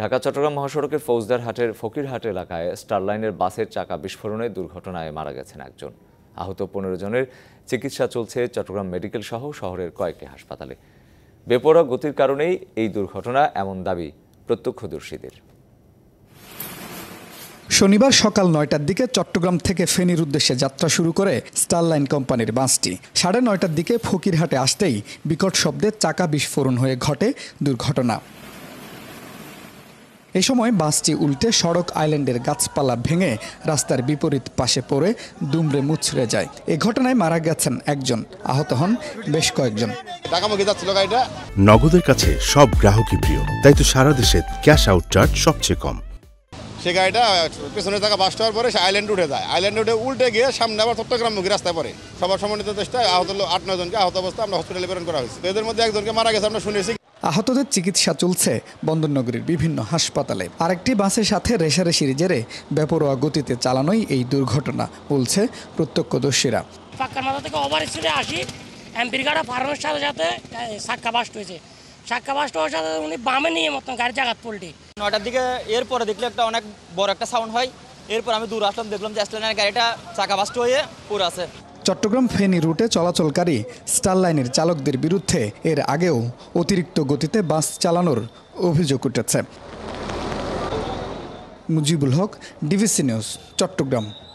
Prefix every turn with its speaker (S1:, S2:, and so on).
S1: ঢাকা চট্টগ্রাম মহাসড়কের ফৌজদারহাটের ফকিরহাট এলাকায় স্টারলাইনের বাসের চাকা বিস্ফোরণে দুর্ঘটনায় মারা গেছেন একজন আহত পনেরো জনের চিকিৎসা চলছে চট্টগ্রাম মেডিকেল সহ শহরের কয়েকটি হাসপাতালে বেপরোয়া গতির কারণেই এই দুর্ঘটনা এমন দাবি প্রত্যক্ষদর্শীদের
S2: শনিবার সকাল নয়টার দিকে চট্টগ্রাম থেকে ফেনীর উদ্দেশ্যে যাত্রা শুরু করে স্টারলাইন কোম্পানির বাসটি সাড়ে নয়টার দিকে ফকিরহাটে আসতেই বিকট শব্দে চাকা বিস্ফোরণ হয়ে ঘটে দুর্ঘটনা এই সময় বাসটি উল্টে সড়ক আইল্যান্ডের গাছপালা ভেঙে রাস্তার বিপরীত পাশে পড়ে দুমড়ে মুচড়ে যায় এ ঘটনায় মারা গেছেন একজন আহত হন বেশ কয়েকজন
S3: নগদের কাছে সব গ্রাহকই প্রিয় তাই তো সারা দেশে ক্যাশ আউট চার্জ সবচেয়ে কম
S4: সে গাড়িটা পেছনে থাকা বাস হওয়ার পরে সে আইল্যান্ড উঠে যায় আইল্যান্ড উঠে উল্টে গিয়ে সামনে আবার চট্টগ্রামমুখী রাস্তায় পড়ে সবার সমন্বিত চেষ্টায় আহত আট নয় জনকে আহত অবস্থা আমরা হসপিটালে প্রেরণ করা হয়েছে এদের মধ্যে একজনকে মারা গেছে আমরা শুনেছি
S2: আহতদের চিকিৎসা চলছে বন্দরনগরীর বিভিন্ন হাসপাতালে আরেকটি বাসের সাথে রেশারেশির জেরে বেপরোয়া গতিতে চালানোই এই দুর্ঘটনা বলছে প্রত্যক্ষদর্শীরা
S4: পাক্কার মাথা থেকে ওভার স্পিডে আসি অ্যাম্পিরগাড়া ফারানোর সাথে সাথে সাক্কা বাস্ট হয়েছে সাক্কা বাস্ট হওয়ার সাথে উনি বামে নিয়ে মতন গাড়ি জাগাত পল্টি নটার দিকে এরপরে দেখলে একটা অনেক বড় একটা সাউন্ড হয় এরপর আমি দূর আসলাম দেখলাম যে অ্যাস্ট্রেলিয়ার গাড়িটা
S1: চাকা বাস্ট হয়ে পুরো আছে
S2: চট্টগ্রাম ফেনী রুটে চলাচলকারী স্টারলাইনের চালকদের বিরুদ্ধে এর আগেও অতিরিক্ত গতিতে বাস চালানোর অভিযোগ উঠেছে মুজিবুল হক ডিভিসি নিউজ চট্টগ্রাম